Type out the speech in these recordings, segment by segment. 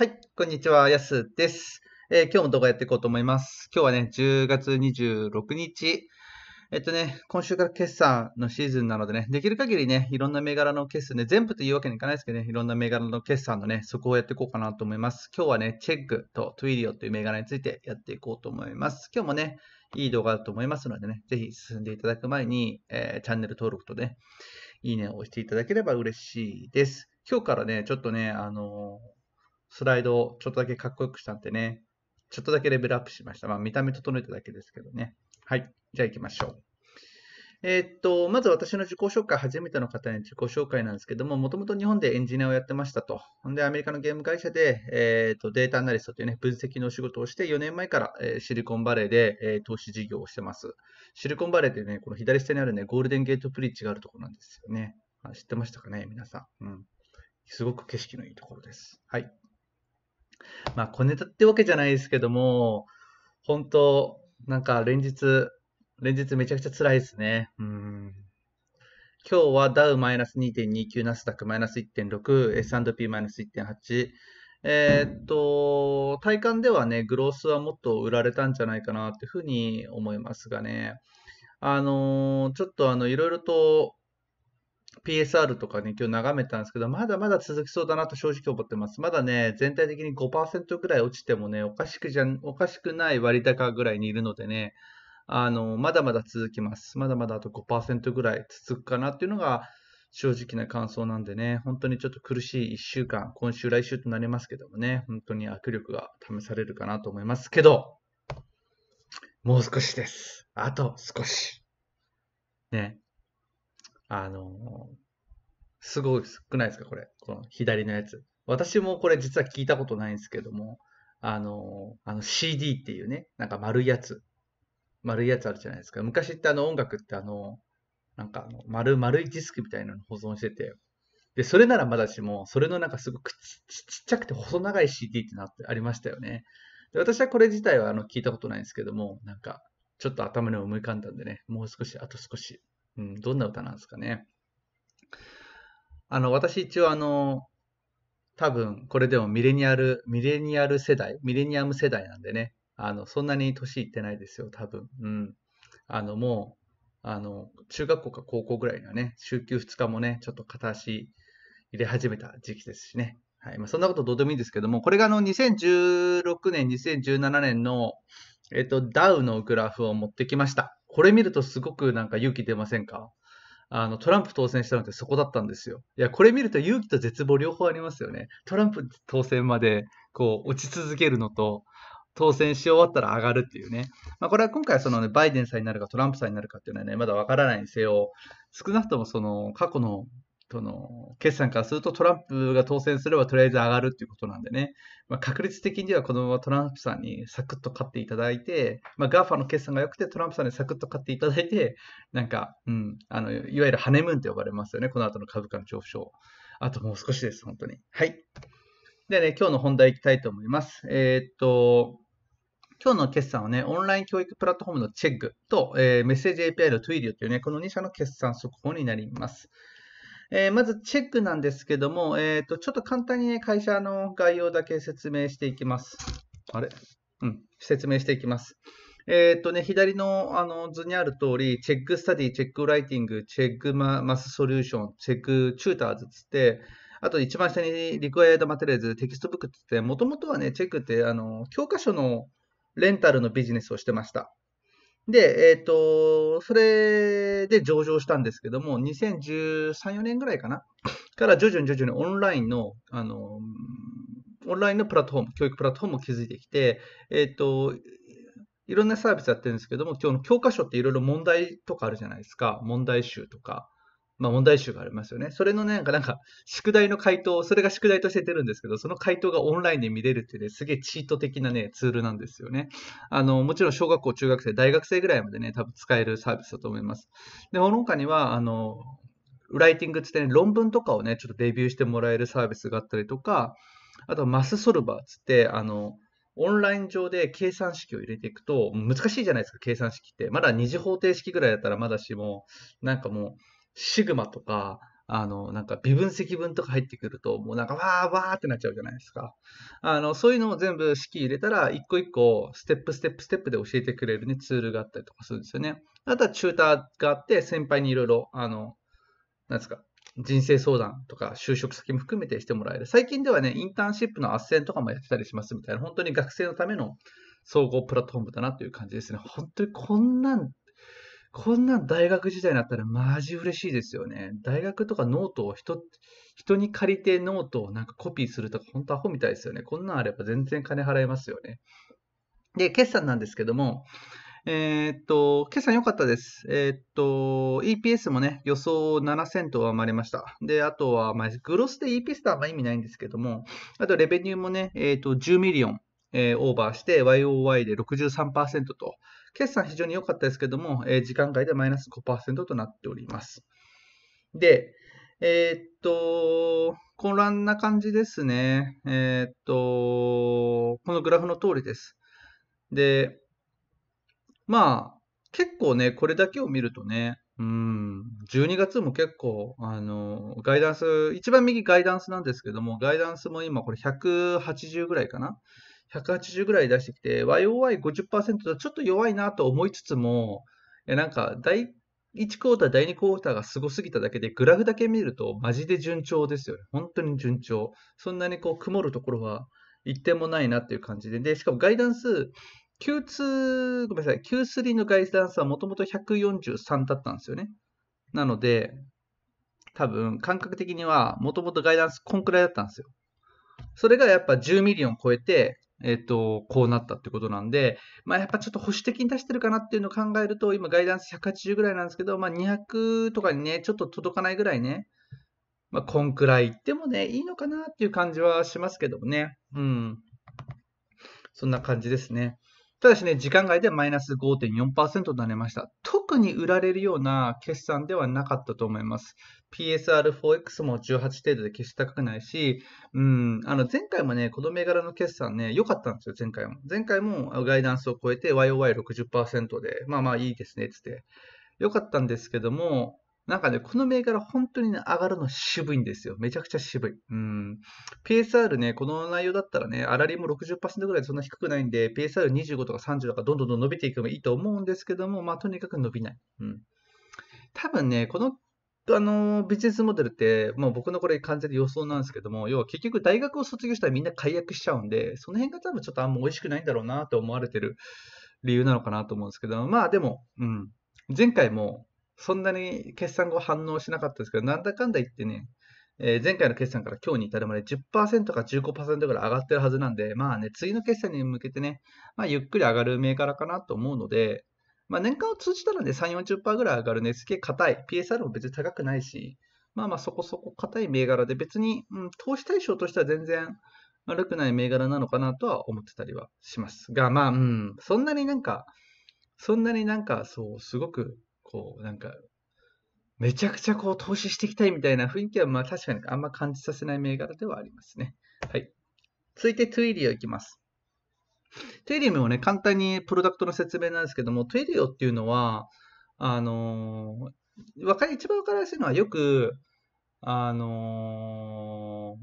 はい、こんにちは、やすです。えー、今日も動画やっていこうと思います。今日はね、10月26日。えっとね、今週から決算のシーズンなのでね、できる限りね、いろんな銘柄の決算ね、全部というわけにいかないですけどね、いろんな銘柄の決算のね、そこをやっていこうかなと思います。今日はね、チェックとトゥイリオという銘柄についてやっていこうと思います。今日もね、いい動画だと思いますのでね、ぜひ進んでいただく前に、えー、チャンネル登録とね、いいねを押していただければ嬉しいです。今日からね、ちょっとね、あのー、スライドをちょっとだけかっこよくしたんでね、ちょっとだけレベルアップしました。まあ、見た目整えただけですけどね。はい。じゃあ行きましょう。えー、っと、まず私の自己紹介、初めての方に自己紹介なんですけども、もともと日本でエンジニアをやってましたと。ほんで、アメリカのゲーム会社で、えー、っと、データアナリストというね、分析の仕事をして、4年前から、えー、シリコンバレーで、えー、投資事業をしてます。シリコンバレーってね、この左下にあるね、ゴールデンゲートブリッジがあるところなんですよね。あ知ってましたかね、皆さん。うん。すごく景色のいいところです。はい。まあ、小ネタってわけじゃないですけども、本当なんか連日、連日めちゃくちゃ辛いですね。うん。今日はダウマイナス2.29、ナスダックマイナス1.6、S&P マイナス1.8、えー、っと、体感ではね、グロースはもっと売られたんじゃないかなというふうに思いますがね、あのー、ちょっとあの、いろいろと PSR とかね、今日眺めたんですけど、まだまだ続きそうだなと正直思ってます。まだね、全体的に5%ぐらい落ちてもね、おかしくじゃおかしくない割高ぐらいにいるのでね、あの、まだまだ続きます。まだまだあと5%ぐらい続くかなっていうのが正直な感想なんでね、本当にちょっと苦しい1週間、今週来週となりますけどもね、本当に握力が試されるかなと思いますけど、もう少しです。あと少し。ね。あの、すごい少ないですか、これ。この左のやつ。私もこれ実は聞いたことないんですけども、あの、あの CD っていうね、なんか丸いやつ。丸いやつあるじゃないですか。昔ってあの音楽ってあの、なんかあの丸、丸いディスクみたいなの保存してて、で、それならまだしも、それのなんかすごくちっちゃくて細長い CD ってなってありましたよね。で私はこれ自体はあの聞いたことないんですけども、なんか、ちょっと頭に思い浮かんだんでね、もう少し、あと少しうん、どんな歌なんですかね。あの、私一応あの、多分これでもミレニアル、ミレニアル世代、ミレニアム世代なんでね、あの、そんなに年いってないですよ、多分。うん。あの、もう、あの、中学校か高校ぐらいのね、週休2日もね、ちょっと片足入れ始めた時期ですしね。はい。まあ、そんなことどうでもいいんですけども、これがあの、2016年、2017年の、えっと、ダウのグラフを持ってきました。これ見るとすごくなんか勇気出ませんかあの、トランプ当選したのってそこだったんですよ。いや、これ見ると勇気と絶望両方ありますよね。トランプ当選まで、こう、落ち続けるのと、当選し終わったら上がるっていうね。まあ、これは今回その、ね、バイデンさんになるかトランプさんになるかっていうのはね、まだわからないにせよ、少なくともその過去のその、決算からするとトランプが当選すればとりあえず上がるっていうことなんでね、まあ、確率的にはこのままトランプさんにサクッと勝っていただいて、まあ、GAFA の決算が良くてトランプさんにサクッと勝っていただいて、なんか、うん、あの、いわゆるハネムーンと呼ばれますよね、この後の株価の上昇。あともう少しです、本当に。はい。でね、今日の本題いきたいと思います。えー、っと、今日の決算はね、オンライン教育プラットフォームのチェックと、えー、メッセージ API の Twilio というね、この2社の決算速報になります。えー、まずチェックなんですけども、えーと、ちょっと簡単に、ね、会社の概要だけ説明していきます。あれうん、説明していきます。えっ、ー、とね、左のあの図にある通り、チェックスタディ、チェックライティング、チェックママスソリューション、チェックチューターズつって、あと一番下にリクエアドマテレーズ、テキストブックってって、もともとはね、チェックってあの教科書のレンタルのビジネスをしてました。で、えっ、ー、と、それで上場したんですけども、2013、4年ぐらいかなから徐々に徐々にオンラインの、あの、オンラインのプラットフォーム、教育プラットフォームを築いてきて、えっ、ー、と、いろんなサービスやってるんですけども、今日の教科書っていろいろ問題とかあるじゃないですか。問題集とか。まあ、問題集がありますよね。それのね、なんか、なんか、宿題の回答、それが宿題として出るんですけど、その回答がオンラインで見れるってね、すげえチート的なね、ツールなんですよね。あの、もちろん小学校、中学生、大学生ぐらいまでね、多分使えるサービスだと思います。で、この他には、あの、ライティングつって、ね、論文とかをね、ちょっとレビューしてもらえるサービスがあったりとか、あとはマスソルバーつって、あの、オンライン上で計算式を入れていくと、難しいじゃないですか、計算式って。まだ二次方程式ぐらいだったらまだしも、なんかもう、シグマとか、あの、なんか微分積分とか入ってくると、もうなんかわーわーってなっちゃうじゃないですか。あの、そういうのを全部式入れたら、一個一個、ステップステップステップで教えてくれるね、ツールがあったりとかするんですよね。あとはチューターがあって、先輩にいろいろ、あの、なんですか、人生相談とか就職先も含めてしてもらえる。最近ではね、インターンシップの斡旋とかもやってたりしますみたいな、本当に学生のための総合プラットフォームだなという感じですね。本当にこんなんこんな大学時代になったらマジ嬉しいですよね。大学とかノートを人、人に借りてノートをなんかコピーするとか、本当アホみたいですよね。こんなんあれば全然金払えますよね。で、決算なんですけども、えー、っと、決算良かったです。えー、っと、EPS もね、予想7セントと余りました。で、あとは、まあ、グロスで EPS とはあんま意味ないんですけども、あとレベニューもね、えー、っと、10ミリオン、えー、オーバーして、YOY で63%と、決算非常に良かったですけども、えー、時間外でマイナス5%となっております。で、えー、っと、混乱な感じですね。えー、っと、このグラフの通りです。で、まあ、結構ね、これだけを見るとね、うん、12月も結構、あの、ガイダンス、一番右ガイダンスなんですけども、ガイダンスも今これ180ぐらいかな。180ぐらい出してきて、y o i 5 0だとちょっと弱いなと思いつつも、なんか第1クォーター、第2クォーターがすごすぎただけで、グラフだけ見るとマジで順調ですよね。本当に順調。そんなにこう曇るところは一点もないなっていう感じで。で、しかもガイダンス、Q2、ごめんなさい、Q3 のガイダンスはもともと143だったんですよね。なので、多分感覚的にはもともとガイダンスこんくらいだったんですよ。それがやっぱ10ミリオン超えて、えっと、こうなったってことなんで、まあ、やっぱちょっと保守的に出してるかなっていうのを考えると、今、ガイダンス180ぐらいなんですけど、まあ、200とかにね、ちょっと届かないぐらいね、まあ、こんくらいいってもね、いいのかなっていう感じはしますけどもね。うん。そんな感じですね。ただしね、時間外でマイナス5.4%となりました。特に売られるような決算ではなかったと思います。PSR4X も18程度で決して高くないし、うん、あの前回もね、この銘柄の決算ね、良かったんですよ、前回も。前回もガイダンスを超えて YOY60% で、まあまあいいですね、つって。良かったんですけども、なんかね、この銘柄本当にね、上がるの渋いんですよ。めちゃくちゃ渋い。うん。PSR ね、この内容だったらね、粗利も60%ぐらいそんな低くないんで、PSR25 とか30とかどんどんどん伸びていくのがいいと思うんですけども、まあとにかく伸びない。うん。多分ね、このあのビジネスモデルって、もう僕のこれ完全に予想なんですけども、要は結局大学を卒業したらみんな解約しちゃうんで、その辺が多分ちょっとあんま美味しくないんだろうなと思われてる理由なのかなと思うんですけど、まあでも、うん、前回もそんなに決算後反応しなかったですけど、なんだかんだ言ってね、えー、前回の決算から今日に至るまで10%か15%ぐらい上がってるはずなんで、まあね、次の決算に向けてね、まあ、ゆっくり上がる銘柄かなと思うので、まあ、年間を通じたらね、3、40%ぐらい上がるね、すげえ硬い。PSR も別に高くないし、まあまあそこそこ硬い銘柄で、別に、うん、投資対象としては全然悪くない銘柄なのかなとは思ってたりはしますが、まあ、うん、そんなになんか、そんなになんか、そう、すごくこう、なんか、めちゃくちゃこう投資していきたいみたいな雰囲気は、まあ確かにあんま感じさせない銘柄ではありますね。はい。続いてトゥイリオいきます。トゥイリオもね、簡単にプロダクトの説明なんですけども、トゥイリオっていうのは、あのー、わかり、一番わかりやすいのはよく、あの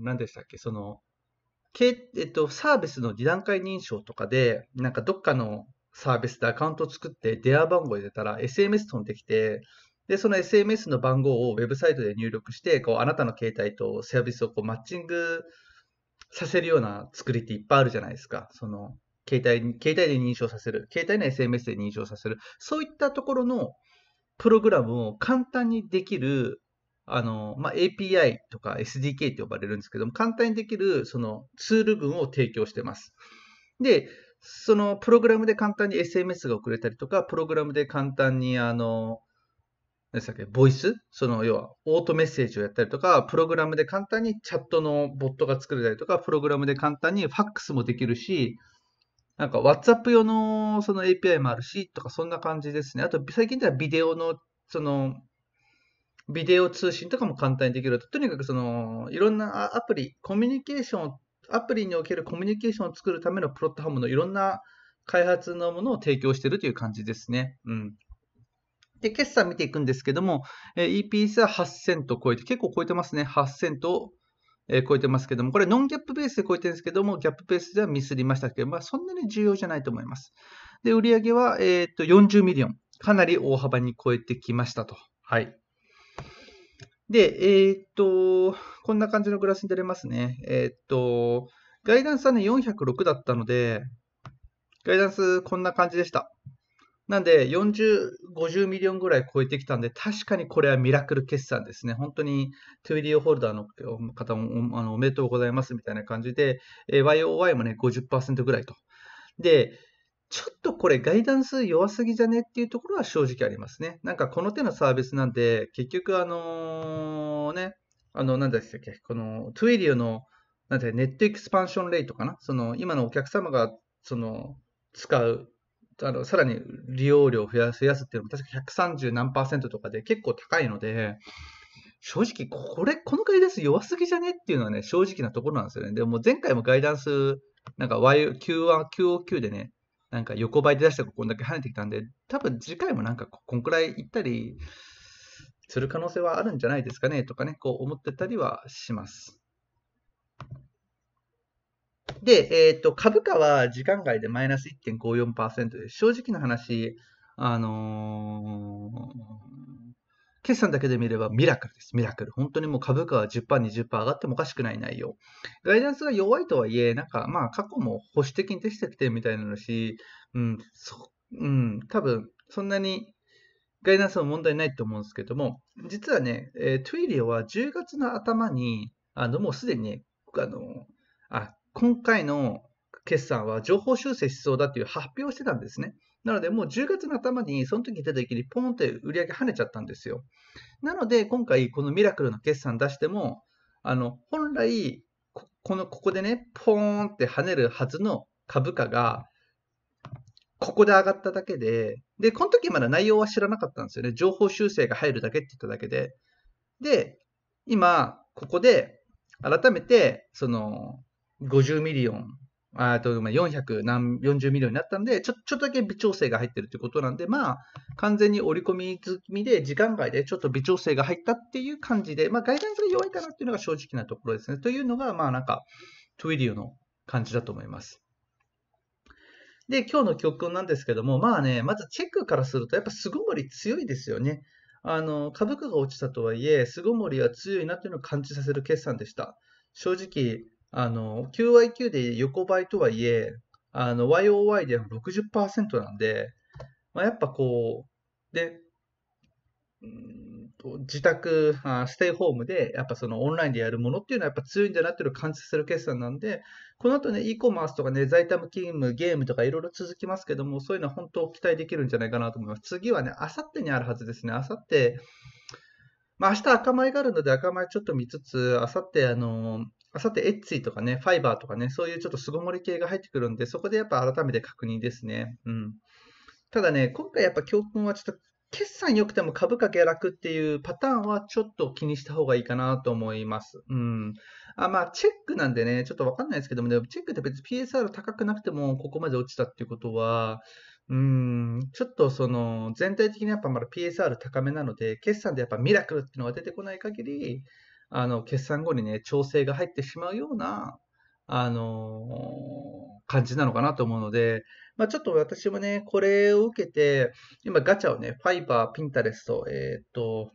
ー、何でしたっけ、その、けえっと、サービスの二段階認証とかで、なんかどっかのサービスでアカウントを作って電話番号入れたら SMS 飛んできて、で、その SMS の番号をウェブサイトで入力して、こう、あなたの携帯とサービスをこうマッチングさせるような作りっていっぱいあるじゃないですか。その、携帯に、携帯で認証させる。携帯の SMS で認証させる。そういったところのプログラムを簡単にできる、あの、まあ、API とか SDK って呼ばれるんですけども、簡単にできるそのツール群を提供してます。で、そのプログラムで簡単に SMS が送れたりとか、プログラムで簡単にあの、何でしたっけ、ボイスその要はオートメッセージをやったりとか、プログラムで簡単にチャットのボットが作れたりとか、プログラムで簡単にファックスもできるし、なんか WhatsApp 用のその API もあるし、とかそんな感じですね。あと最近ではビデオの、その、ビデオ通信とかも簡単にできると。とにかくその、いろんなアプリ、コミュニケーションをアプリにおけるコミュニケーションを作るためのプロットハムのいろんな開発のものを提供しているという感じですね。うん。で、決算見ていくんですけども、え EPS は8000と超えて、結構超えてますね。8000と、え超えてますけども、これノンギャップベースで超えてるんですけども、ギャップベースではミスりましたけど、まあそんなに重要じゃないと思います。で、売上は、えっと40ミリオン。かなり大幅に超えてきましたと。はい。で、えー、っと、こんな感じのグラスに出れますね。えー、っと、ガイダンスはね、406だったので、ガイダンスこんな感じでした。なんで、40、50ミリオンぐらい超えてきたんで、確かにこれはミラクル決算ですね。本当に、トゥイリオホルダーの方もあのおめでとうございますみたいな感じで、えー、YOY もね、50%ぐらいと。で、ちょっとこれガイダンス弱すぎじゃねっていうところは正直ありますね。なんかこの手のサービスなんて、結局あのね、あの、なんだっけ、このトゥエリオの、なんてネットエクスパンションレイトかな。その今のお客様がその使う、あのさらに利用量を増やすやすっていうのも確か130何パーセントとかで結構高いので、正直これ、このガイダンス弱すぎじゃねっていうのはね、正直なところなんですよね。でも前回もガイダンス、なんか Y、Q1、QOQ でね、なんか横ばいで出したここんだけ跳ねてきたんで、多分次回もなんかこんくらい行ったりする可能性はあるんじゃないですかねとかね、こう思ってたりはします。で、えっ、ー、と、株価は時間外でマイナス1.54%で、正直な話、あのー決算だけで見ればミラクルです。ミラクル。本当にもう株価は10%、20%上がってもおかしくない内容。ガイダンスが弱いとはいえ、なんかまあ過去も保守的に出してきてるみたいなのし、うん、そ、うん、多分そんなにガイダンスも問題ないと思うんですけども、実はね、えー、トゥイリオは10月の頭に、あの、もうすでにね、あの、あ、今回の決算は情報修正しそうだっていう発表をしてたんですね。なので、もう10月の頭に、その時出た時にポンって売り上げ跳ねちゃったんですよ。なので、今回、このミラクルの決算出しても、あの、本来、この、ここでね、ポーンって跳ねるはずの株価が、ここで上がっただけで、で、この時まだ内容は知らなかったんですよね。情報修正が入るだけって言っただけで。で、今、ここで、改めて、その、50ミリオンあと400何40ミリオになったんでちょ、ちょっとだけ微調整が入ってるということなんで、まあ、完全に折り込み済みで、時間外でちょっと微調整が入ったっていう感じで、まあ、ガイダンスが弱いかなっていうのが正直なところですね。というのが、まあ、なんか、トゥイリオの感じだと思います。で、今日の曲なんですけども、まあね、まずチェックからすると、やっぱ巣ごもり強いですよね。あの、株価が落ちたとはいえ、巣ごもりは強いなっていうのを感じさせる決算でした。正直、あの、QIQ で横ばいとはいえ、あの、YOY で60%なんで、まあ、やっぱこう、で、うんと自宅あ、ステイホームで、やっぱそのオンラインでやるものっていうのはやっぱ強いんだなっていうのを感じする決算なんで、この後ね、e コマースとかね、在宅勤務、ゲームとかいろいろ続きますけども、そういうのは本当期待できるんじゃないかなと思います。次はね、あさってにあるはずですね。あさって、まあ、明日赤米があるので赤米ちょっと見つつ、あさって、あの、さて、エッツィとかね、ファイバーとかね、そういうちょっと凄盛り系が入ってくるんで、そこでやっぱ改めて確認ですね。うん。ただね、今回やっぱ教訓はちょっと、決算良くても株価下落っていうパターンはちょっと気にした方がいいかなと思います。うん。あ、まあ、チェックなんでね、ちょっとわかんないですけども、もチェックって別に PSR 高くなくてもここまで落ちたっていうことは、うん、ちょっとその、全体的にやっぱまだ PSR 高めなので、決算でやっぱミラクルっていうのが出てこない限り、あの、決算後にね、調整が入ってしまうような、あのー、感じなのかなと思うので、まあ、ちょっと私もね、これを受けて、今ガチャをね、ファイバー、ピンタレスト、えー、っと、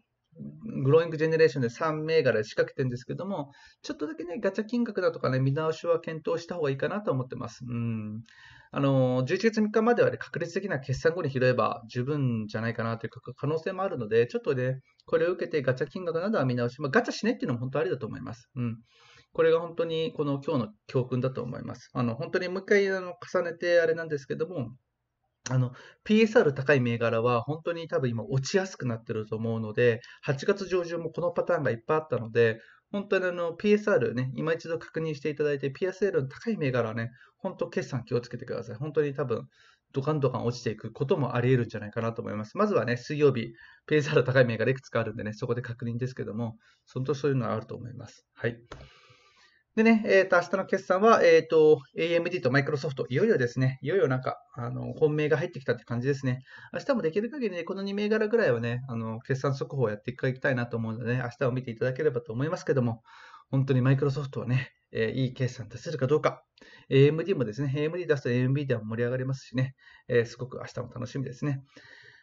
グローイングジェネレーションで3銘柄仕掛けてるんですけども、ちょっとだけね、ガチャ金額だとかね、見直しは検討した方がいいかなと思ってます。うん。あの、11月3日までは、ね、確率的な決算後に拾えば十分じゃないかなという可能性もあるので、ちょっとね、これを受けてガチャ金額などは見直し、まあ、ガチャしないっていうのも本当ありだと思います。うん。これが本当にこの今日の教訓だと思います。あの、本当にもう一回あの重ねてあれなんですけども、あの、PSR 高い銘柄は本当に多分今落ちやすくなってると思うので、8月上旬もこのパターンがいっぱいあったので、本当にあの PSR ね、今一度確認していただいて、PSL の高い銘柄はね、本当決算気をつけてください。本当に多分、ドカンドカン落ちていくこともあり得るんじゃないかなと思います。まずはね、水曜日、PSR 高い銘柄いくつかあるんでね、そこで確認ですけども、本当そういうのはあると思います。はい。でね、えっ、ー、と、明日の決算は、えっ、ー、と、AMD とマイクロソフト、いよいよですね、いよいよなんか、あの、本命が入ってきたって感じですね。明日もできる限りね、この2銘柄ぐらいはね、あの、決算速報をやっていきたいなと思うので、ね、明日を見ていただければと思いますけども、本当にマイクロソフトはね、えー、いい決算出せるかどうか。AMD もですね、AMD 出すと AMD では盛り上がりますしね、えー、すごく明日も楽しみですね。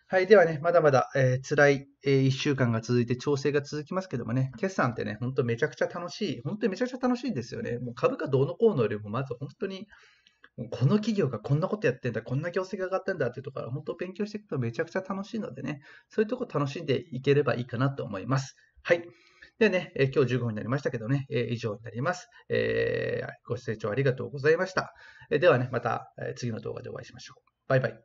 はい。ではね、まだまだ、えー、辛い、えー、1週間が続いて調整が続きますけどもね、決算ってね、ほんとめちゃくちゃ楽しい、本当にめちゃくちゃ楽しいんですよね。もう株価どうのこうのよりも、まず本当に、この企業がこんなことやってんだ、こんな業績が上がったんだっていうところから本当勉強していくとめちゃくちゃ楽しいのでね、そういうとこ楽しんでいければいいかなと思います。はい。ではね、えー、今日15分になりましたけどね、えー、以上になります、えー。ご清聴ありがとうございました。えー、ではね、また、えー、次の動画でお会いしましょう。バイバイ。